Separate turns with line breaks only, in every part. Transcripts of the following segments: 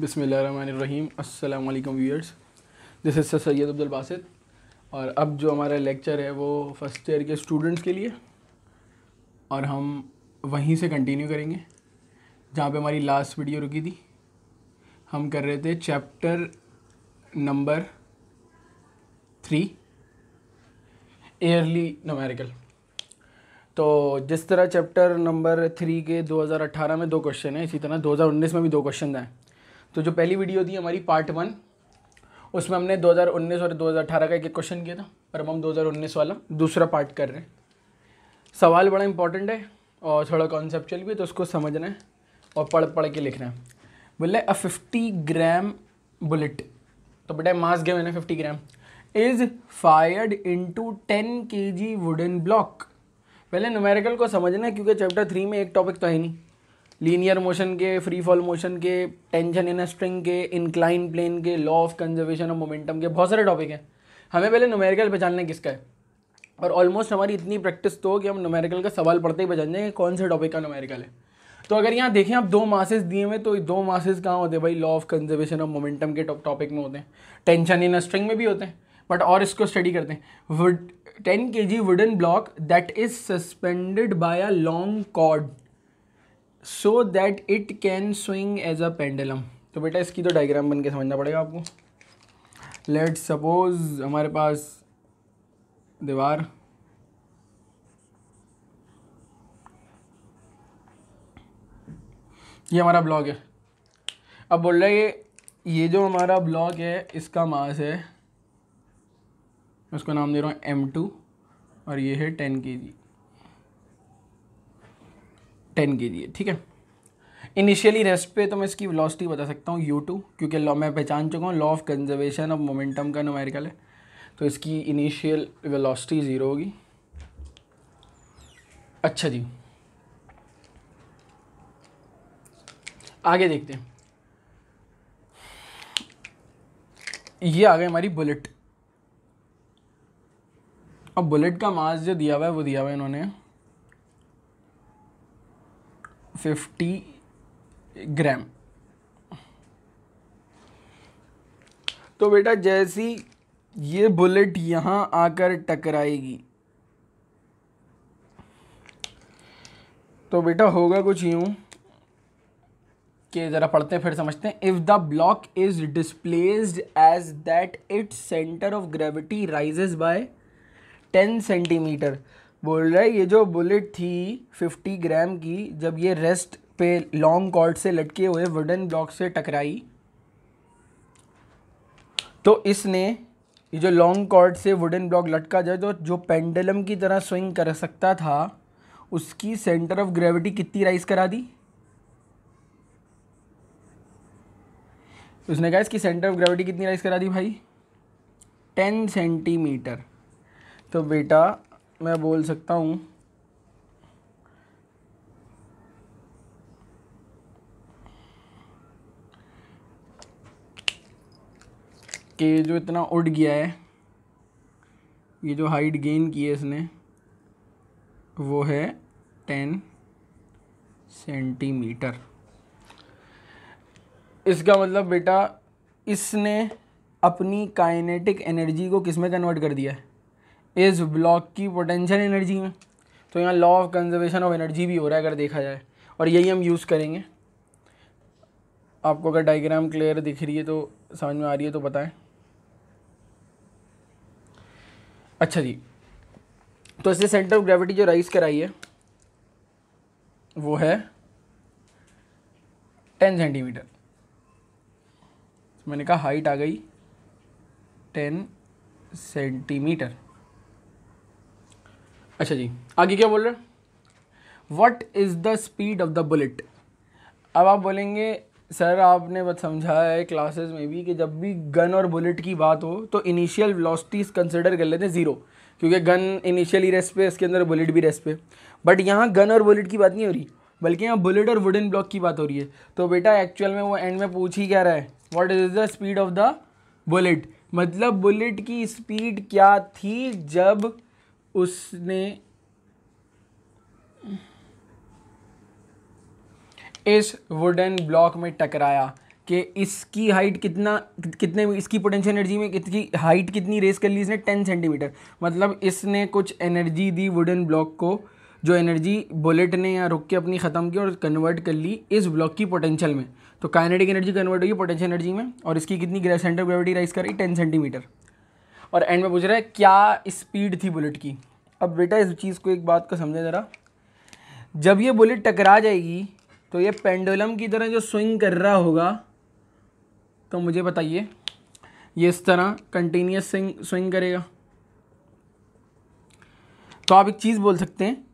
बिसमीम अल्लाम viewers this is Syed Abdul और अब जो हमारा लेक्चर है वो फर्स्ट ईयर के स्टूडेंट्स के लिए और हम वहीं से कंटिन्यू करेंगे जहाँ पे हमारी लास्ट वीडियो रुकी थी हम कर रहे थे चैप्टर नंबर थ्री एयरली नमेरिकल तो जिस तरह चैप्टर नंबर थ्री के 2018 में दो क्वेश्चन हैं इसी तरह 2019 में भी दो क्वेश्चन आए तो जो पहली वीडियो थी हमारी पार्ट वन उसमें हमने 2019 और 2018 का एक क्वेश्चन किया था पर अब हम 2019 वाला दूसरा पार्ट कर रहे हैं सवाल बड़ा इंपॉर्टेंट है और थोड़ा कॉन्सेप्चुअल भी है तो उसको समझना है और पढ़ पढ़ के लिखना है बोले अ फिफ्टी ग्राम बुलेट तो बेटा मास गया मैंने fifty gram is fired into ten K G wooden block पहले न्यूमेरिकल को समझना है क्योंकि चैप्टर थ्री में एक टॉपिक तो है नहीं लीनियर मोशन के फ्री फॉल मोशन के टेंशन इन स्ट्रिंग के इंक्लाइन प्लेन के law of conservation of momentum के बहुत सारे टॉपिक हैं हमें पहले नोमेरिकल पहचानना है किसका है और ऑलमोस्ट हमारी इतनी प्रैक्टिस तो हो कि हम नोमेरिकल का सवाल पढ़ते ही पहचान जाएंगे कौन से टॉपिक का नोमेरिकल है तो अगर यहाँ देखें आप दो मासेस दिए हुए तो दो मासेस कहाँ होते हैं भाई law of conservation of momentum के टॉपिक में होते हैं टेंशन इन स्ट्रिंग में भी होते हैं बट और इसको स्टडी करते हैं wood ten K G wooden block that is suspended by a long cord so that it can swing as a pendulum तो बेटा इसकी तो डायग्राम बन के समझना पड़ेगा आपको लेट सपोज हमारे पास दीवार ये हमारा ब्लॉक है अब बोल रहा है ये ये जो हमारा ब्लॉक है इसका मास है उसको नाम दे रहा हूँ एम टू और ये है टेन के जी टेन के है ठीक है इनिशियली रेस्ट पे तो मैं इसकी वेलोसिटी बता सकता हूँ यू टू क्योंकि लॉ मैं पहचान चुका हूँ law of conservation of momentum का नुमेरिकल है तो इसकी इनिशियल वेलोसिटी ज़ीरो होगी अच्छा जी आगे देखते हैं ये आ गए हमारी बुलेट अब बुलेट का मास जो दिया हुआ है वो दिया हुआ है इन्होंने फिफ्टी ग्राम तो बेटा जैसी ये बुलेट यहाँ आकर टकराएगी तो बेटा होगा कुछ यूँ कि ज़रा पढ़ते हैं फिर समझते हैं if the block is displaced as that its centre of gravity rises by ten centimetre बोल रहा है ये जो बुलेट थी 50 ग्राम की जब ये रेस्ट पे लॉन्ग कॉर्ड से लटके हुए वुडन ब्लॉक से टकराई तो इसने ये जो लॉन्ग कॉर्ड से वुडन ब्लॉक लटका जाए तो जो पेंडलम की तरह स्विंग कर सकता था उसकी सेंटर ऑफ ग्रेविटी कितनी राइज करा दी उसने कहा इसकी सेंटर ऑफ ग्रेविटी कितनी राइज करा दी भाई टेन सेंटीमीटर तो बेटा मैं बोल सकता हूँ कि जो इतना उड़ गया है ये जो हाइट गेन की है इसने वो है टेन सेंटीमीटर इसका मतलब बेटा इसने अपनी काइनेटिक एनर्जी को किस में कन्वर्ट कर दिया है इस ब्लॉक की पोटेंशियल एनर्जी में तो यहाँ law of conservation of energy भी हो रहा है अगर देखा जाए और यही हम यूज़ करेंगे आपको अगर डायग्राम क्लियर दिख रही है तो समझ में आ रही है तो बताएं अच्छा जी तो इससे सेंटर ऑफ ग्रेविटी जो राइज कराई है वो है टेन सेंटीमीटर मैंने कहा हाइट आ गई टेन सेंटीमीटर अच्छा जी आगे क्या बोल रहे हैं what is the speed of the bullet अब आप बोलेंगे सर आपने बस समझाया है क्लासेस में भी कि जब भी गन और बुलेट की बात हो तो इनिशियल वेलोसिटीज कंसिडर कर लेते हैं ज़ीरो क्योंकि गन इनिशियली रेस पे इसके अंदर बुलेट भी रेस पे बट यहाँ गन और बुलेट की बात नहीं हो रही बल्कि यहाँ बुलेट और वुडन ब्लॉक की बात हो रही है तो बेटा एक्चुअल में वो एंड में पूछ ही क्या रहा है what is the speed of the bullet मतलब बुलेट की स्पीड क्या थी जब उसने इस वुडन ब्लॉक में टकराया कि इसकी हाइट कितना कितने इसकी पोटेंशियल एनर्जी में कितनी हाइट कितनी रेस कर ली इसने टेन सेंटीमीटर मतलब इसने कुछ एनर्जी दी वुडन ब्लॉक को जो एनर्जी बुलेट ने या रुक के अपनी ख़त्म की और कन्वर्ट कर ली इस ब्लॉक की पोटेंशियल में तो काइनेटिक एनर्जी कन्वर्ट हुई पोटेंशियल एनर्जी में और इसकी कितनी सेंटर ग्रेविटी राइज करी टेन सेंटीमीटर और एंड में पूछ रहा है क्या स्पीड थी बुलेट की अब बेटा इस चीज़ को एक बात को समझें ज़रा जब ये बुलेट टकरा जाएगी तो ये पेंडुलम की तरह जो स्विंग कर रहा होगा तो मुझे बताइए ये इस तरह कंटिन्यूस स्विंग स्विंग करेगा तो आप एक चीज़ बोल सकते हैं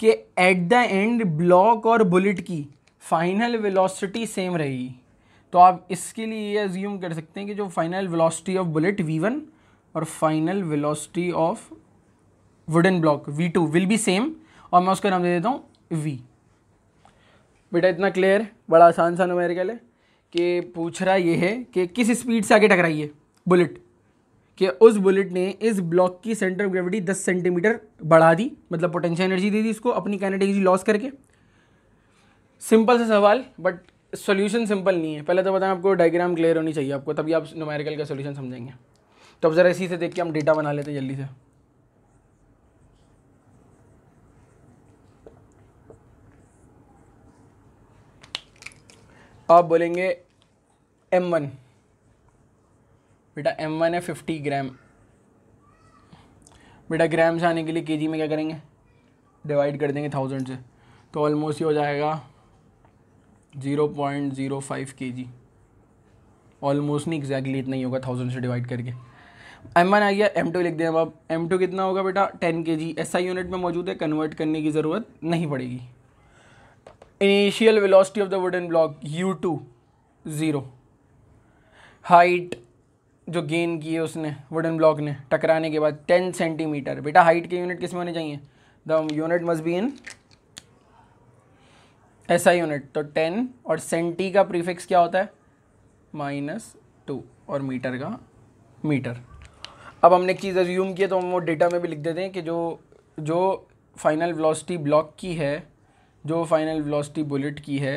कि एट द एंड ब्लॉक और बुलेट की फाइनल वेलोसिटी सेम रहेगी तो आप इसके लिए ये एज्यूम कर सकते हैं कि जो final velocity of bullet V one और final velocity of wooden block V two will be same और मैं उसका नाम दे देता हूँ वी बेटा इतना क्लियर बड़ा आसान सा न्यूमेरिकल है कि पूछ रहा ये है कि किस स्पीड से आगे टकराई है बुलेट कि उस बुलेट ने इस ब्लॉक की सेंटर ऑफ ग्रेविटी दस सेंटीमीटर बढ़ा दी मतलब पोटेंशियल एनर्जी दे दी इसको अपनी कैनेटिक एनर्जी लॉस करके सिंपल सा सवाल बट सोल्यूशन सिंपल नहीं है पहले तो बताएं आपको डायग्राम क्लियर होनी चाहिए आपको तभी आप नोमेरिकल का सॉल्यूशन समझेंगे तो अब ज़रा इसी से देख के हम डेटा बना लेते हैं जल्दी से आप बोलेंगे एम वन बेटा एम वन है फिफ्टी ग्राम बेटा ग्राम से आने के लिए के में क्या करेंगे डिवाइड कर देंगे थाउजेंड से तो ऑलमोस्ट ये हो जाएगा ज़ीरो पॉइंट ज़ीरो फाइव के जी ऑलमोस्ट नहीं एग्जैक्टली इतना ही होगा थाउजेंड से डिवाइड करके एम वन आ गया एम टू लिख दें अब एम टू कितना होगा बेटा ten K G S I unit में मौजूद है कन्वर्ट करने की ज़रूरत नहीं पड़ेगी initial velocity of the wooden block U two zero height जो गेन की है उसने वुडन ब्लॉक ने टकराने के बाद टेन सेंटीमीटर बेटा हाइट के यूनिट किस में होने चाहिए the unit must be in SI unit तो टेन और सेंटी का प्रीफिक्स क्या होता है माइनस टू और मीटर का मीटर अब हमने एक चीज़ रिज्यूम किया तो हम वो डेटा में भी लिख देते हैं कि जो जो फाइनल वेलोसिटी ब्लॉक की है जो फाइनल वेलोसिटी बुलेट की है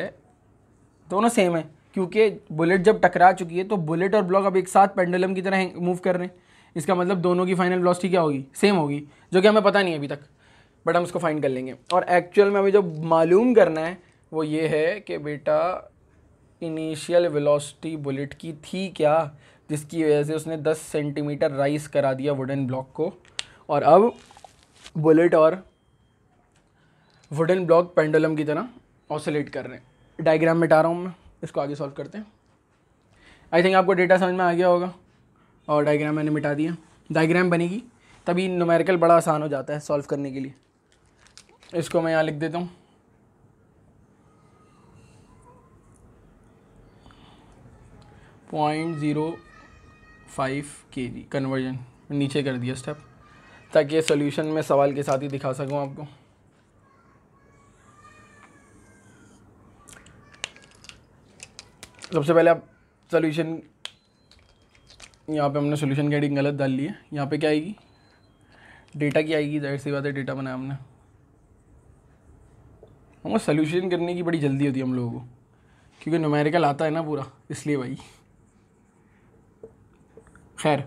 दोनों सेम है क्योंकि बुलेट जब टकरा चुकी है तो बुलेट और ब्लॉक अब एक साथ पेंडुलम की तरह मूव कर रहे हैं इसका मतलब दोनों की फाइनल वेलोसिटी क्या होगी सेम होगी जो कि हमें पता नहीं है अभी तक बट हम उसको फाइंड कर लेंगे और एक्चुअल में हमें जो मालूम करना है वो ये है कि बेटा इनिशियल वेलोसिटी बुलेट की थी क्या जिसकी वजह से उसने 10 सेंटीमीटर राइज करा दिया वुडन ब्लॉक को और अब बुलेट और वुडन ब्लॉक पेंडुलम की तरह ऑसोलेट कर रहे हैं डायग्राम मिटा रहा हूँ मैं इसको आगे सॉल्व करते हैं आई थिंक आपको डेटा समझ में आ गया होगा और डायग्राम मैंने मिटा दिया डायग्राम बनेगी तभी न्यूमेरिकल बड़ा आसान हो जाता है सॉल्व करने के लिए इसको मैं यहाँ लिख देता हूँ पॉइंट ज़ीरो फाइव के जी कन्वर्जन नीचे कर दिया स्टेप ताकि ये सोल्यूशन में सवाल के साथ ही दिखा सकूँ आपको सबसे पहले आप सोल्यूशन यहाँ पे हमने सोल्यूशन की एडिंग गलत डाल ली है यहाँ पे क्या आएगी डेटा की आएगी जाहिर सी बात है डेटा बनाया हमने हमको सोल्यूशन करने की बड़ी जल्दी होती है हम लोगों को क्योंकि न्यूमेरिकल आता है ना पूरा इसलिए भाई खैर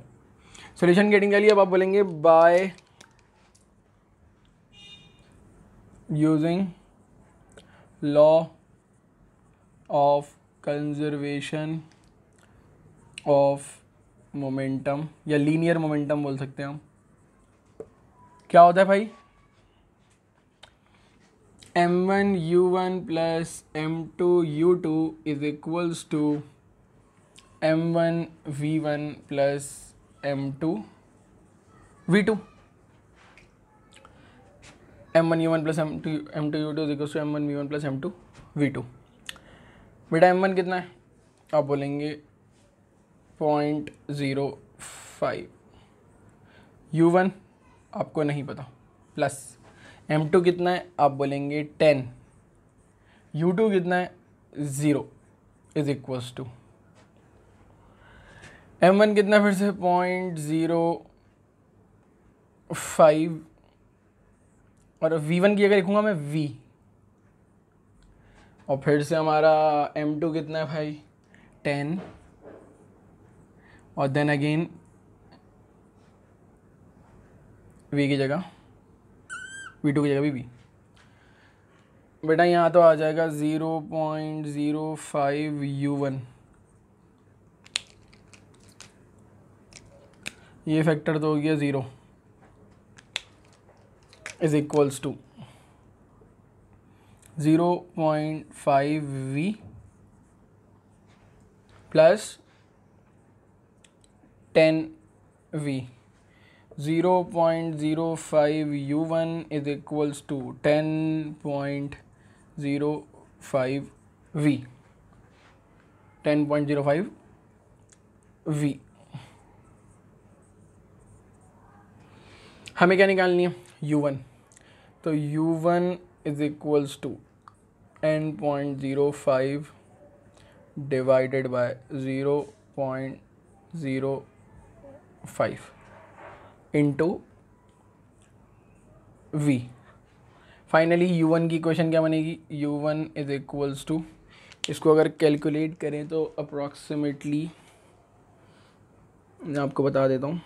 सोल्यूशन गेटिंग के लिए अब आप बोलेंगे by using law of conservation of momentum या लीनियर मोमेंटम बोल सकते हैं हम क्या होता है भाई M one U one plus M two U two is equals to M one V one plus M two V two M one U one plus M two M two U two इक्व to M one V one plus M two V two बेटा M one कितना है आप बोलेंगे point zero five U one आपको नहीं पता plus M to कितना है आप बोलेंगे टेन यू टू कितना है zero is equals to M one कितना फिर से पॉइंट ज़ीरो फाइव और वी वन की अगर लिखूँगा मैं वी और फिर से हमारा एम टू कितना है भाई टेन और देन अगेन वी की जगह वी टू की जगह भी वी बेटा यहाँ तो आ जाएगा zero point zero five U one ये फैक्टर तो हो गया zero is equals to zero point five V plus ten V zero point zero five U one is equals to ten point zero five V ten point zero five V हमें क्या निकालनी है U one तो U one is equals to N point zero five divided by zero point zero five into V finally you one की question क्या बनेगी U one is equals to इसको अगर कैलकुलेट करें तो अप्रॉक्सीमेटली मैं आपको बता देता हूँ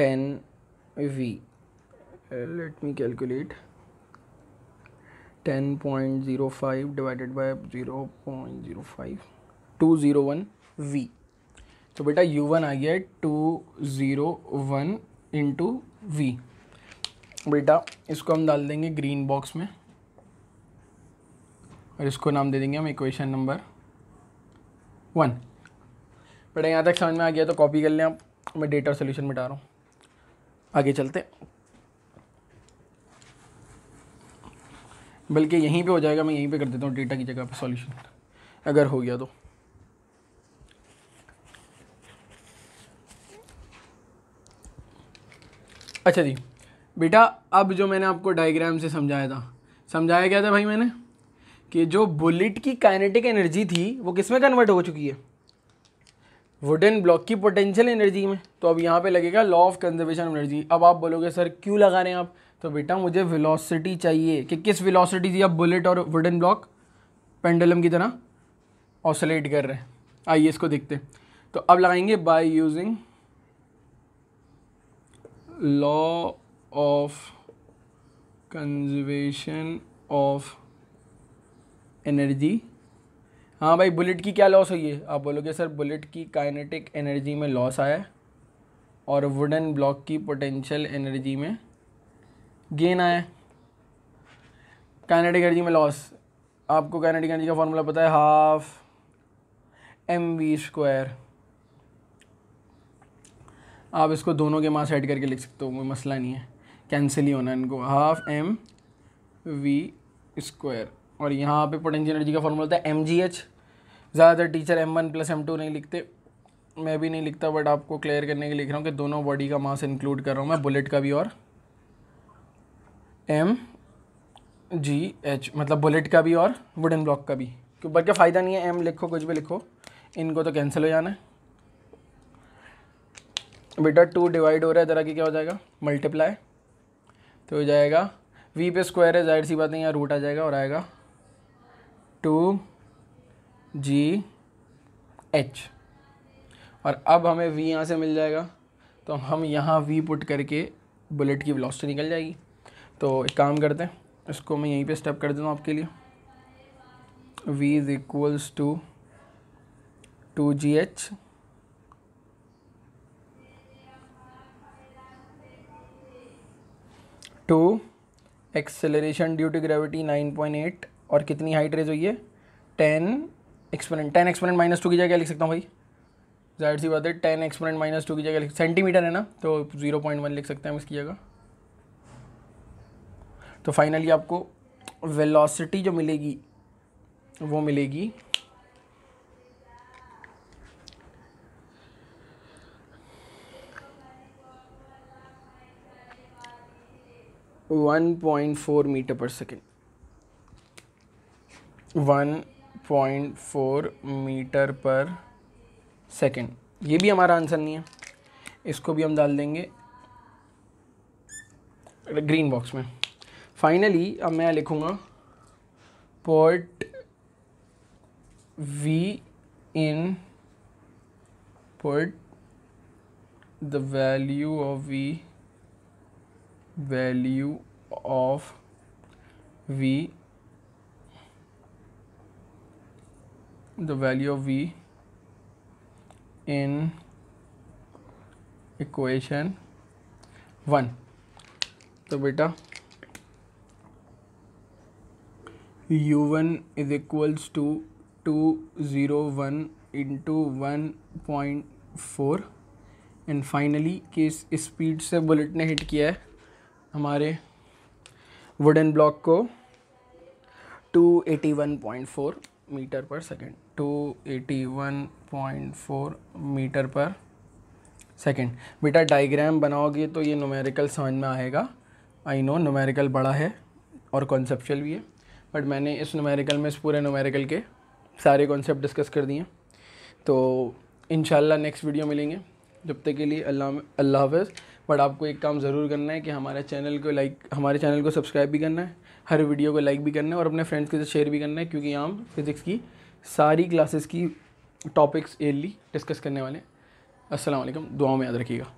V let me calculate ten point zero five divided by zero point zero five two zero one V तो बेटा यू वन आ गया है two zero one into V बेटा इसको हम डाल देंगे ग्रीन बॉक्स में और इसको नाम दे देंगे हम इक्वेशन नंबर वन बेटा यहाँ तक समझ में आ गया तो कॉपी कर लें आप मैं डेटा सोल्यूशन मिटा रहा हूँ आगे चलते बल्कि यहीं पे हो जाएगा मैं यहीं पे कर देता हूँ डेटा की जगह पे सॉल्यूशन अगर हो गया तो अच्छा जी बेटा अब जो मैंने आपको डायग्राम से समझाया था समझाया क्या था भाई मैंने कि जो बुलेट की काइनेटिक एनर्जी थी वो किस में कन्वर्ट हो चुकी है वुडन ब्लॉक की पोटेंशियल एनर्जी में तो अब यहाँ पे लगेगा लॉ ऑफ कंजर्वेशन एनर्जी अब आप बोलोगे सर क्यों लगा रहे हैं आप तो बेटा मुझे वेलोसिटी चाहिए कि किस वेलोसिटी से आप बुलेट और वुडन ब्लॉक पेंडलम की तरह ऑसोलेट कर रहे हैं आइए इसको देखते हैं तो अब लगाएंगे by using law of conservation of energy हाँ भाई बुलेट की क्या लॉस हुई है आप बोलोगे सर बुलेट की काइनेटिक एनर्जी में लॉस आया और वुडन ब्लॉक की पोटेंशियल एनर्जी में गेन आया काइनेटिक एनर्जी में लॉस आपको काइनेटिक एनर्जी का फॉर्मूला पता है हाफ एम वी स्क्वायर आप इसको दोनों के मास ऐड करके लिख सकते हो कोई मसला नहीं है कैंसिल ही होना इनको हाफ एम वी स्क्वायर और यहाँ पे पोटेंशियल एनर्जी का फॉर्मूला होता है एम ज़्यादातर teacher M one plus M two नहीं लिखते मैं भी नहीं लिखता बट आपको क्लियर करने के लिख रहा हूँ कि दोनों बॉडी का मास इंक्लूड कर रहा हूँ मैं बुलेट का भी और एम जी एच मतलब बुलेट का भी और वुडन ब्लॉक का भी क्यों बल्कि फ़ायदा नहीं है एम लिखो कुछ भी लिखो इनको तो कैंसिल हो जाना है बेटा टू डिवाइड हो रहा है ज़रा कि क्या हो जाएगा मल्टीप्लाई तो हो जाएगा वी पे स्क्वायर है जाहिर सी बात नहीं यहाँ रूट आ जाएगा और आएगा टू जी एच और अब हमें वी यहाँ से मिल जाएगा तो हम यहाँ वी पुट करके बुलेट की वेलोसिटी निकल जाएगी तो एक काम करते हैं इसको मैं यहीं पे स्टेप कर देता हूँ आपके लिए V is equals to two G H two acceleration due to gravity nine point eight और कितनी हाइट रेज हुई है ten exponent ten exponent minus two की जगह क्या लिख सकता हूँ भाई जाहिर सी बात है टेन एक्सपोनेंट माइनस टू की जगह लिख सेंटीमीटर है ना तो ज़ीरो पॉइंट वन लिख सकते हैं हम इसकी जगह तो फाइनली आपको वेलोसिटी जो मिलेगी वो मिलेगी one point four metre per second 1.4 metre per second ये भी हमारा आंसर नहीं है इसको भी हम डाल देंगे ग्रीन बॉक्स में फाइनली अब मैं लिखूँगा put V in put the value of V value of V the value of v in equation 1 तो बेटा u1 one is equals to two zero one into one point four and finally किस speed से bullet ने hit किया है हमारे wooden block को 281.4 metre per second 281.4 metre per second बेटा डाइग्राम बनाओगे तो ये नोमेरिकल समझ में आएगा आई नो नोमेरिकल बड़ा है और कॉन्सेप्चुअल भी है बट मैंने इस नोमेरिकल में इस पूरे नोमेरिकल के सारे कॉन्सेप्ट डिस्कस कर दिए तो इन नेक्स्ट वीडियो मिलेंगे जब तक के लिए अल्लाह अल्लाह हाफ़ बट आपको एक काम ज़रूर करना है कि हमारे चैनल को लाइक हमारे चैनल को सब्सक्राइब भी करना है हर वीडियो को लाइक भी करना है और अपने फ्रेंड्स के साथ शेयर भी करना है क्योंकि हम फिज़िक्स की सारी क्लासेस की टॉपिक्स एयरली डिस्कस करने वाले हैं असलम दुआओं में याद रखिएगा